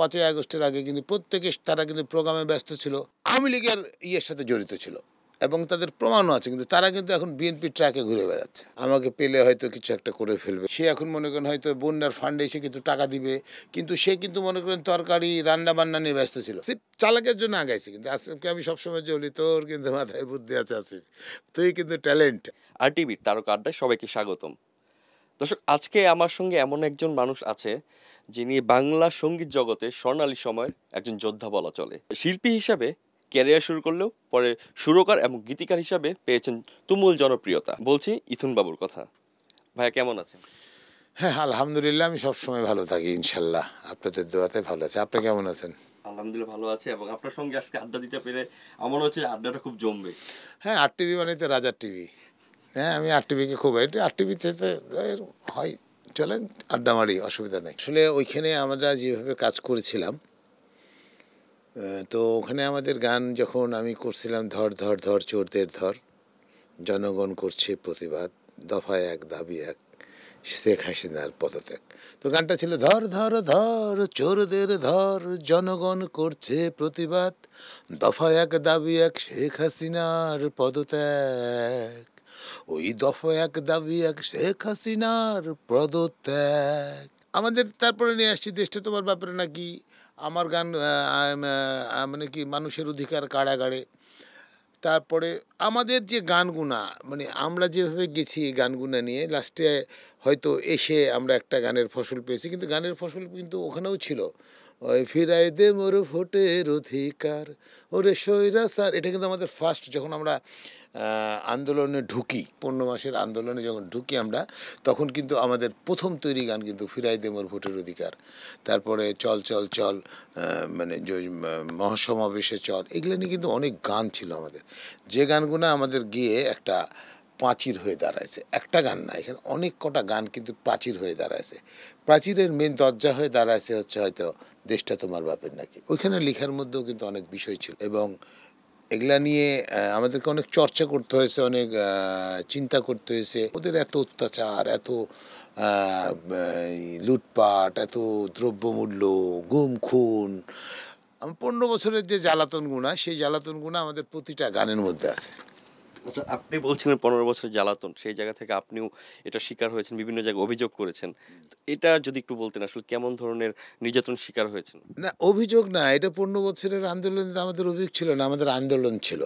পাঁচই আগস্টের আগে কিন্তু প্রত্যেকে তারা কিন্তু প্রোগ্রামে ব্যস্ত ছিল আওয়ামী লীগের ইয়ের সাথে জড়িত ছিল এবং তাদের প্রমাণও আছে কিন্তু তারা কিন্তু এখন বিএনপি ট্রাকে ঘুরে বেড়াচ্ছে আমাকে পেলে হয়তো কিছু একটা করে ফেলবে সে এখন মনে করেন হয়তো বন্যার ফান্ডে এসে কিন্তু টাকা দিবে কিন্তু সে কিন্তু মনে করেন তরকারি রান্না বান্না নিয়ে ব্যস্ত ছিল চালাকের জন্য আগাইছে কিন্তু আসিফকে আমি সবসময় যে বলি তোর কিন্তু মাথায় বুদ্ধি আছে আসিফ তুই কিন্তু ট্যালেন্ট আর টিভির তারকা আড্ডায় সবাইকে স্বাগতম দর্শক আজকে আমার সঙ্গে এমন একজন মানুষ আছে যিনি বাংলা সঙ্গীত জগতে স্বর্ণালী সময়ের একজন যোদ্ধা বলা চলে শিল্পী হিসাবে ক্যারিয়ার শুরু করলেও পরে সুরকার এবং গীতিকার হিসাবে পেয়েছেন তুমুল জনপ্রিয়তা বলছি ইথুন বাবুর কথা ভাইয়া কেমন আছেন হ্যাঁ আলহামদুলিল্লাহ আমি সবসময় ভালো থাকি ইনশাল্লাহ আপনাদের দোয়াতে ভালো আছে আপনি কেমন আছেন আলহামদুলিল্লাহ ভালো আছে এবং আপনার সঙ্গে আজকে আড্ডা দিতে পেরে আমার হচ্ছে আড্ডাটা খুব জমবে হ্যাঁ আর টিভি মানে তো রাজার টিভি হ্যাঁ আমি আর টিভিকে খুব আর টিভিতে হয় চলেন আড্ডা মারি অসুবিধা নেই আসলে ওইখানে আমরা যেভাবে কাজ করেছিলাম তো ওখানে আমাদের গান যখন আমি করছিলাম ধর ধর ধর চোরদের ধর জনগণ করছে প্রতিবাদ দফা এক দাবি এক শেখ হাসিনার পদত্যাগ তো গানটা ছিল ধর ধর ধর চোরদের ধর জনগণ করছে প্রতিবাদ দফা এক দাবি এক শেখ হাসিনার পদত্যাগ ওই দফা এক দাবি এক শেখ হাসিনার পদত্যাগ আমাদের তারপরে নিয়ে আসছি দেশটা তোমার ব্যাপারে নাকি আমার গান মানে কি মানুষের অধিকার কারাগারে তারপরে আমাদের যে গানগুনা মানে আমরা যেভাবে গেছি এই গানগুনা নিয়ে লাস্টে হয়তো এসে আমরা একটা গানের ফসল পেয়েছি কিন্তু গানের ফসল কিন্তু ওখানেও ছিল ওই ফিরাই দে মোর ভোটের অধিকার ওরে সৈরা স্যার এটা কিন্তু আমাদের ফার্স্ট যখন আমরা আন্দোলনে ঢুকি পূর্ণ মাসের আন্দোলনে যখন ঢুকি আমরা তখন কিন্তু আমাদের প্রথম তৈরি গান কিন্তু ফিরাই দে মোর ভোটের অধিকার তারপরে চল চল চল মানে মহাসমাবেশে চল এগুলো নিয়ে কিন্তু অনেক গান ছিল আমাদের যে গানগুলো আমাদের গিয়ে একটা প্রাচীর হয়ে দাঁড়ায়ছে একটা গান না এখানে অনেক কটা গান কিন্তু প্রাচীর হয়ে দাঁড়ায়ছে প্রাচীরের মেন দরজা হয়ে দাঁড়ায়ছে হচ্ছে হয়তো দেশটা তোমার বাপের নাকি ওইখানে লেখার মধ্যেও কিন্তু অনেক বিষয় ছিল এবং এগুলা নিয়ে আমাদেরকে অনেক চর্চা করতে হয়েছে অনেক চিন্তা করতে হয়েছে ওদের এত অত্যাচার এত লুটপাট এত দ্রব্যমূল্য গুম খুন পনেরো বছরের যে জ্বালাতন গুণা সেই জ্বালাতন গুণা আমাদের প্রতিটা গানের মধ্যে আছে আচ্ছা আপনি বলছিলেন পনেরো বছর জ্বালাতন সেই জায়গা থেকে আপনিও এটা শিকার হয়েছেন বিভিন্ন জায়গায় অভিযোগ করেছেন এটা যদি একটু বলতেন আসলে কেমন ধরনের নির্যাতন শিকার হয়েছেন না অভিযোগ না এটা পনেরো বছরের আন্দোলনে আমাদের অভিযোগ ছিল না আমাদের আন্দোলন ছিল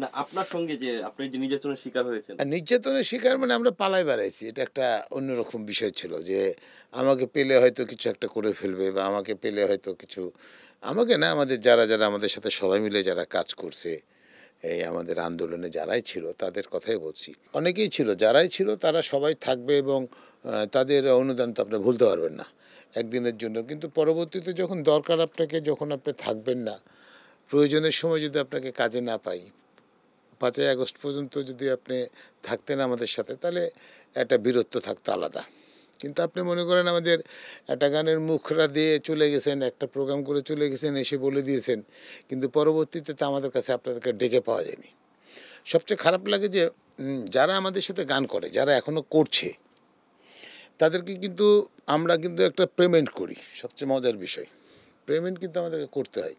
না আপনার সঙ্গে যে আপনি যে নির্যাতনের শিকার হয়েছেন নির্যাতনের শিকার মানে আমরা পালাই বেড়াইছি এটা একটা অন্যরকম বিষয় ছিল যে আমাকে পেলে হয়তো কিছু একটা করে ফেলবে বা আমাকে পেলে হয়তো কিছু আমাকে না আমাদের যারা যারা আমাদের সাথে সবাই মিলে যারা কাজ করছে এই আমাদের আন্দোলনে যারাই ছিল তাদের কথাই বলছি অনেকেই ছিল যারাই ছিল তারা সবাই থাকবে এবং তাদের অনুদান তো আপনি ভুলতে পারবেন না একদিনের জন্য কিন্তু পরবর্তীতে যখন দরকার আপনাকে যখন আপনি থাকবেন না প্রয়োজনের সময় যদি আপনাকে কাজে না পাই পাঁচই আগস্ট পর্যন্ত যদি আপনি থাকতেন আমাদের সাথে তাহলে একটা বীরত্ব থাকতো আলাদা কিন্তু আপনি মনে করেন আমাদের একটা গানের মুখরা দিয়ে চলে গেছেন একটা প্রোগ্রাম করে চলে গেছেন এসে বলে দিয়েছেন কিন্তু পরবর্তীতে তা আমাদের কাছে আপনাদেরকে ডেকে পাওয়া যায়নি সবচেয়ে খারাপ লাগে যে যারা আমাদের সাথে গান করে যারা এখনও করছে তাদেরকে কিন্তু আমরা কিন্তু একটা পেমেন্ট করি সবচেয়ে মজার বিষয় পেমেন্ট কিন্তু আমাদেরকে করতে হয়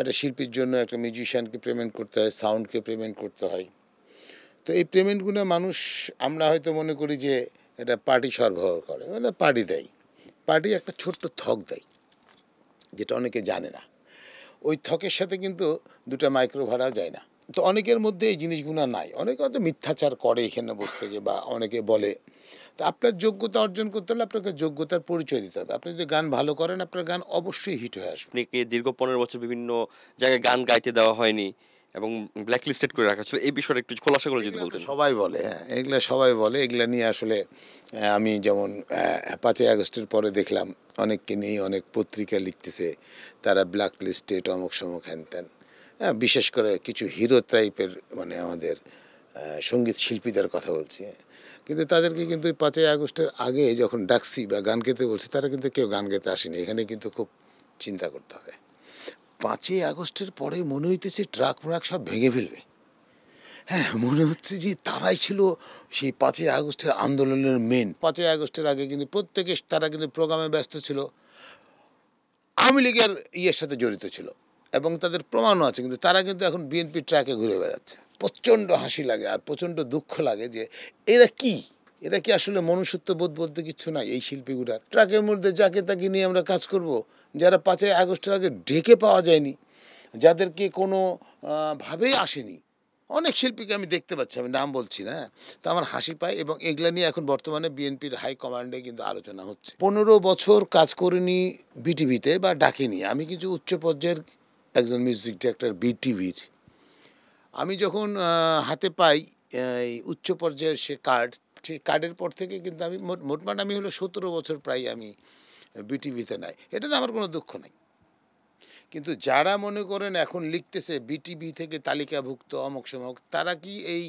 একটা শিল্পীর জন্য একটা মিউজিশিয়ানকে পেমেন্ট করতে হয় সাউন্ডকে পেমেন্ট করতে হয় তো এই পেমেন্টগুলো মানুষ আমরা হয়তো মনে করি যে এটা পার্টি সরবরাহ করে মানে পার্টি দেয় পার্টি একটা ছোট্ট থক দেয় যেটা অনেকে জানে না ওই থকের সাথে কিন্তু দুটা মাইক্রো ভাড়াও যায় না তো অনেকের মধ্যে এই জিনিসগুলো নাই অনেকে হয়তো মিথ্যাচার করে এখানে বসে থেকে বা অনেকে বলে তো আপনার যোগ্যতা অর্জন করতে হলে আপনাকে যোগ্যতার পরিচয় দিতে হবে আপনি যদি গান ভালো করেন আপনার গান অবশ্যই হিট হয়ে আসবে দীর্ঘ পনেরো বছর বিভিন্ন জায়গায় গান গাইতে দেওয়া হয়নি এবং ব্ল্যাকলিস্টেড করে রাখা ছিল এই বিষয়টা একটু খোলাসা করে যদি বলতেন সবাই বলে হ্যাঁ এগুলা সবাই বলে এগুলা নিয়ে আসলে আমি যেমন পাঁচই আগস্টের পরে দেখলাম অনেককে নিয়েই অনেক পত্রিকা লিখতেছে তারা ব্ল্যাকলিস্টেড অমুক সমুক হ্যান ত্যান হ্যাঁ বিশেষ করে কিছু হিরো টাইপের মানে আমাদের সঙ্গীত শিল্পীদের কথা বলছি কিন্তু তাদেরকে কিন্তু পাঁচই আগস্টের আগে যখন ডাকসি বা গান গেতে বলছি তারা কিন্তু কেউ গান গেতে আসেনি এখানে কিন্তু খুব চিন্তা করতে হবে পাঁচই আগস্টের পরে মনে হইতেছে ট্রাক ফ্রাক সব ভেঙে ফেলবে হ্যাঁ মনে হচ্ছে যে তারাই ছিল সেই পাঁচই আগস্টের আন্দোলনের মেন পাঁচই আগস্টের আগে কিন্তু প্রত্যেকে তারা কিন্তু প্রোগ্রামে ব্যস্ত ছিল আওয়ামী লীগের ইয়ের সাথে জড়িত ছিল এবং তাদের প্রমাণও আছে কিন্তু তারা কিন্তু এখন বিএনপি ট্রাকে ঘুরে বেড়াচ্ছে প্রচণ্ড হাসি লাগে আর প্রচণ্ড দুঃখ লাগে যে এরা কি এরা কি আসলে মনুষ্যত্ব বোধ বলতে কিছু নাই এই শিল্পীগুলার ট্রাকের মধ্যে যাকে তাকে নিয়ে আমরা কাজ করব যারা পাঁচই আগস্টের আগে ডেকে পাওয়া যায়নি যাদেরকে কোনো ভাবেই আসেনি অনেক শিল্পীকে আমি দেখতে পাচ্ছি আমি নাম বলছি না হ্যাঁ। তো আমার হাসি পায় এবং এগুলা নিয়ে এখন বর্তমানে বিএনপির হাই কমান্ডে কিন্তু আলোচনা হচ্ছে পনেরো বছর কাজ করিনি বিটিভিতে বা ডাকিনি আমি কিছু উচ্চ পর্যায়ের একজন মিউজিক ডিরেক্টর বিটিভির আমি যখন হাতে পাই এই উচ্চ পর্যায়ের সে কার্ড সেই কার্ডের পর থেকে কিন্তু আমি মোটমাট মানে আমি হলো সতেরো বছর প্রায় আমি বিটিভিতে নাই এটাতে আমার কোনো দুঃখ নাই কিন্তু যারা মনে করেন এখন লিখতেছে বিটিভি থেকে তালিকাভুক্ত অমক সমক তারা কি এই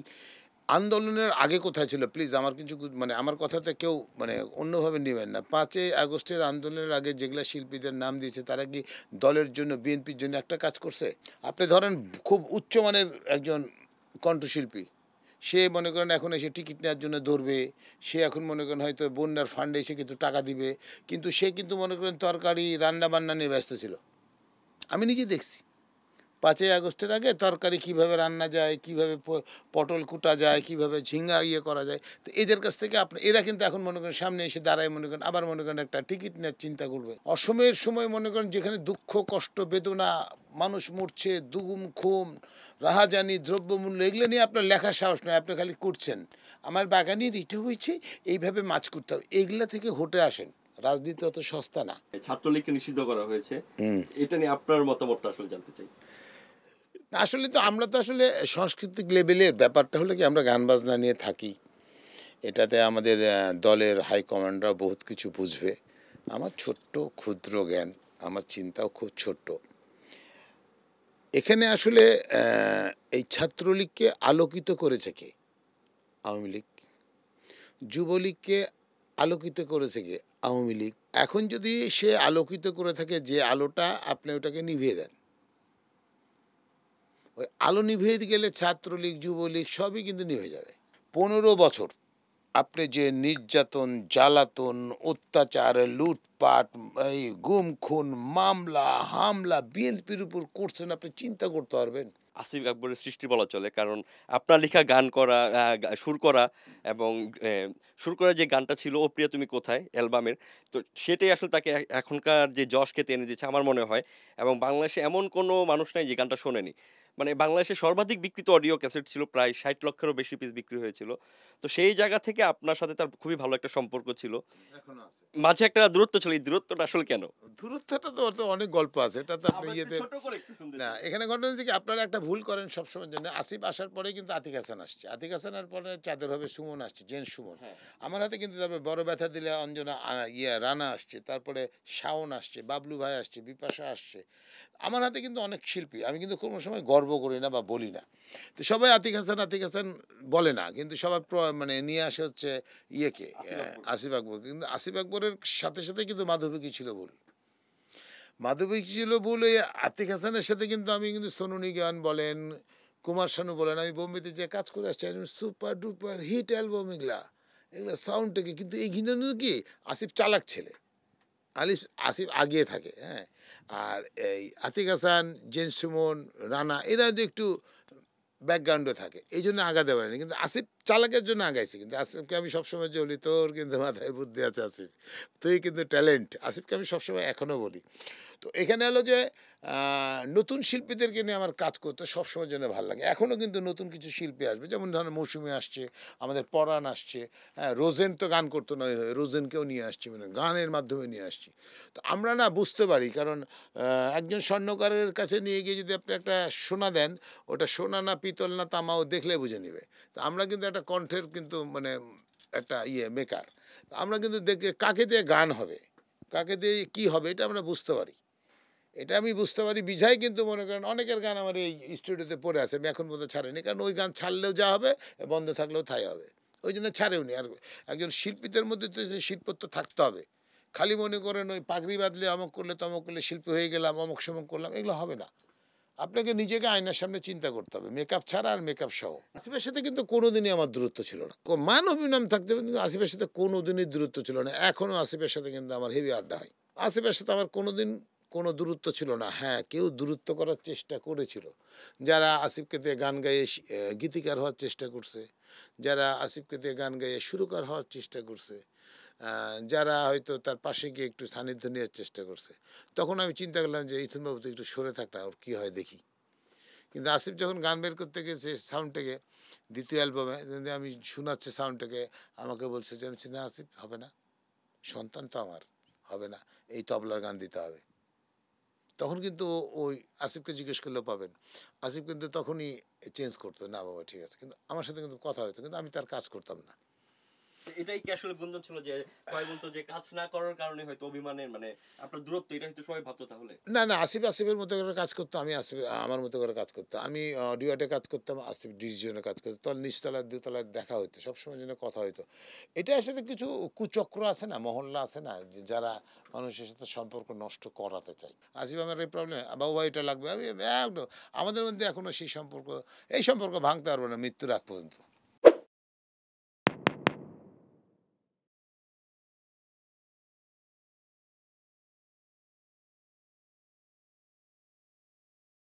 আন্দোলনের আগে কোথায় ছিল প্লিজ আমার কিছু মানে আমার কথাতে কেউ মানে অন্যভাবে নেবেন না পাঁচই আগস্টের আন্দোলনের আগে যেগুলো শিল্পীদের নাম দিয়েছে তারা কি দলের জন্য বিএনপির জন্য একটা কাজ করছে আপনি ধরেন খুব উচ্চমানের একজন কণ্ঠশিল্পী সে মনে করেন এখন এসে টিকিট নেওয়ার জন্য ধরবে সে এখন মনে করেন হয়তো বন্যার ফান্ডে এসে কিন্তু টাকা দিবে কিন্তু সে কিন্তু মনে করেন তরকারি রান্না বান্না নিয়ে ব্যস্ত ছিল আমি নিজে দেখছি পাঁচই আগস্টের আগে তরকারি কিভাবে রান্না যায় কিভাবে পটল কুটা যায় কিভাবে ঝিঙ্গা ইয়ে করা যায় তো এদের কাছ থেকে আপনি এরা কিন্তু এখন মনে করেন সামনে এসে দাঁড়ায় মনে করেন আবার মনে করেন একটা টিকিট নেওয়ার চিন্তা করবে অসমের সময় মনে করেন যেখানে দুঃখ কষ্ট বেদনা মানুষ মরছে দুগুম খুম রাহাজানি দ্রব্যমূল্য এগুলো নিয়ে আপনার লেখার সাহস নয় আপনি খালি করছেন আমার বাগানের এটা হয়েছে এইভাবে মাছ করতে হবে এগুলা থেকে হোটে আসেন রাজনীতি অত সস্তা না ছাত্রলীগকে নিষিদ্ধ করা হয়েছে এটা নিয়ে আপনার মতামতটা আসলে জানতে চাই আসলে তো আমরা তো আসলে সাংস্কৃতিক লেভেলের ব্যাপারটা হলো কি আমরা গান বাজনা নিয়ে থাকি এটাতে আমাদের দলের হাইকমান্ডরা বহুত কিছু বুঝবে আমার ছোট্ট ক্ষুদ্র জ্ঞান আমার চিন্তাও খুব ছোট্ট এখানে আসলে এই ছাত্রলীগকে আলোকিত করেছে কে আওয়ামী লীগ যুবলীগকে আলোকিত করেছে কে আওয়ামী লীগ এখন যদি সে আলোকিত করে থাকে যে আলোটা আপনি ওটাকে নিভিয়ে দেন ওই আলো নিভে গেলে ছাত্রলীগ যুবলীগ সবই কিন্তু নিভে যাবে পনেরো বছর আপনি যে নির্যাতন জ্বালাতন অত্যাচার লুটপাট এই গুম খুন মামলা হামলা বিএনপির উপর করছেন আপনি চিন্তা করতে পারবেন আসিফ আকবরের সৃষ্টি বলা চলে কারণ আপনার লেখা গান করা সুর করা এবং সুর করা যে গানটা ছিল ও প্রিয়া তুমি কোথায় অ্যালবামের তো সেটাই আসলে তাকে এখনকার যে যশকে টেনে দিয়েছে আমার মনে হয় এবং বাংলাদেশে এমন কোনো মানুষ নাই যে গানটা শোনেনি মানে বাংলাদেশে সর্বাধিক বিক্রিত অডিও ক্যাসেট ছিল প্রায় ষাট লক্ষেরও বেশি পিস বিক্রি হয়েছিল তো সেই জায়গা থেকে আপনার সাথে তার খুবই ভালো একটা সম্পর্ক ছিল মাঝে একটা দূরত্ব ছিল এই দূরত্বটা আসলে কেন দূরত্বটা তো অনেক গল্প আছে এটা তো আপনি ইয়েতে না এখানে ঘটনা কি আপনারা একটা ভুল করেন সবসময়ের জন্য আসিফ আসার পরে কিন্তু আতিক হাসান আসছে আতিক হাসানের পরে চাঁদের হবে সুমন আসছে জেন সুমন হ্যাঁ। আমার হাতে কিন্তু তারপরে বড় ব্যথা দিলে অঞ্জনা ইয়ে রানা আসছে তারপরে শাওন আসছে বাবলু ভাই আসছে বিপাশা আসছে আমার হাতে কিন্তু অনেক শিল্পী আমি কিন্তু কোনো সময় গর্ব গর্ব করি না বা বলি না তো সবাই আতিক হাসান আতিক হাসান বলে না কিন্তু সবাই মানে নিয়ে আসে হচ্ছে ইয়েকে আসিফ আকবর কিন্তু আসিফ আকবরের সাথে সাথে কিন্তু মাধবীকে ছিল ভুল মাধবী ছিল ভুল এই আতিক হাসানের সাথে কিন্তু আমি কিন্তু সোনু নিগান বলেন কুমার শানু বলেন আমি বোম্বেতে যে কাজ করে আসছি সুপার ডুপার হিট অ্যালবাম এগুলা এগুলো সাউন্ডটাকে কিন্তু এই কিন্তু কি আসিফ চালাক ছেলে আলিফ আসিফ আগিয়ে থাকে হ্যাঁ আর এই আতিক হাসান জেন সুমন রানা এরা যদি একটু ব্যাকগ্রাউন্ডও থাকে এই জন্য আগাতে পারেনি কিন্তু আসিফ চালাকের জন্য আগাইছে কিন্তু আসিফকে আমি সবসময় জ্বলি তোর কিন্তু মাথায় বুদ্ধি আছে আসিফ সত্যিই কিন্তু ট্যালেন্ট আসিফকে আমি সবসময় এখনও বলি তো এখানে হলো যে নতুন শিল্পীদেরকে নিয়ে আমার কাজ করতে সবসময়ের জন্য ভালো লাগে এখনও কিন্তু নতুন কিছু শিল্পী আসবে যেমন ধরেন মৌসুমি আসছে আমাদের পরাণ আসছে হ্যাঁ রোজেন তো গান করতো নয় হয়ে রোজেনকেও নিয়ে আসছি মানে গানের মাধ্যমে নিয়ে আসছি তো আমরা না বুঝতে পারি কারণ একজন স্বর্ণকারের কাছে নিয়ে গিয়ে যদি আপনি একটা সোনা দেন ওটা সোনা না পিতল না তামাও দেখলে বুঝে নেবে তো আমরা কিন্তু একটা কণ্ঠের কিন্তু মানে একটা ইয়ে মেকার আমরা কিন্তু দেখে কাকে দিয়ে গান হবে কাকে দিয়ে কী হবে এটা আমরা বুঝতে পারি এটা আমি বুঝতে পারি বিঝাই কিন্তু মনে করেন অনেকের গান আমার এই স্টুডিওতে পড়ে আছে আমি এখন পর্যন্ত ছাড়িনি কারণ ওই গান ছাড়লেও যা হবে বন্ধ থাকলেও তাই হবে ওই জন্য ছাড়েও নি আর একজন শিল্পীদের মধ্যে তো শিল্পত্ব থাকতে হবে খালি মনে করেন ওই পাগড়ি বাঁধলে অমক করলে তমক করলে শিল্পী হয়ে গেলাম অমক সমক করলাম এগুলো হবে না আপনাকে নিজেকে আয়নার সামনে চিন্তা করতে হবে মেকআপ ছাড়া আর মেকআপ সহ আসিফের সাথে কিন্তু কোনোদিনই আমার দূরত্ব ছিল না মান অভিনাম থাকতে হবে কিন্তু আসিফের সাথে কোনোদিনই দূরত্ব ছিল না এখনও আসিফের সাথে কিন্তু আমার হেভি আড্ডা হয় আসিফের সাথে আমার কোনোদিন কোনো দূরত্ব ছিল না হ্যাঁ কেউ দূরত্ব করার চেষ্টা করেছিল যারা আসিফকে দিয়ে গান গাইয়ে গীতিকার হওয়ার চেষ্টা করছে যারা আসিফকে দিয়ে গান গাইয়ে সুরকার হওয়ার চেষ্টা করছে যারা হয়তো তার পাশে গিয়ে একটু সান্নিধ্য নেওয়ার চেষ্টা করছে তখন আমি চিন্তা করলাম যে ইথুনবাবু তো একটু সরে থাকটা ওর কী হয় দেখি কিন্তু আসিফ যখন গান বের করতে গেছে সাউন্ডটাকে দ্বিতীয় অ্যালবামে আমি শোনাচ্ছি সাউন্ডটাকে আমাকে বলছে যে আমি না আসিফ হবে না সন্তান তো আমার হবে না এই তবলার গান দিতে হবে তখন কিন্তু ওই আসিফকে জিজ্ঞেস করলেও পাবেন আসিফ কিন্তু তখনই চেঞ্জ করতো না বাবা ঠিক আছে কিন্তু আমার সাথে কিন্তু কথা হতো কিন্তু আমি তার কাজ করতাম না এটাই কি আসলে বন্ধন ছিল যে সবাই বলতো যে কাজ না করার কারণে হয়তো অভিমানের মানে আপনার দূরত্ব এটা কিন্তু সবাই ভাবতো তাহলে না না আসিফ আসিফের মতো করে কাজ করতো আমি আসিফ আমার মতো করে কাজ করতাম আমি ডিওয়ার্টে কাজ করতাম আসিফ ডিসিজনে কাজ করতাম তখন নিচতলার দুতলার দেখা হতো সবসময় যেন কথা হতো এটা আসলে কিছু কুচক্র আছে না মহল্লা আছে না যারা মানুষের সাথে সম্পর্ক নষ্ট করাতে চাই আসিফ আমার এই প্রবলেম বাবা এটা লাগবে আমি আমাদের মধ্যে এখনো সেই সম্পর্ক এই সম্পর্ক ভাঙতে পারবো না মৃত্যুর আগ পর্যন্ত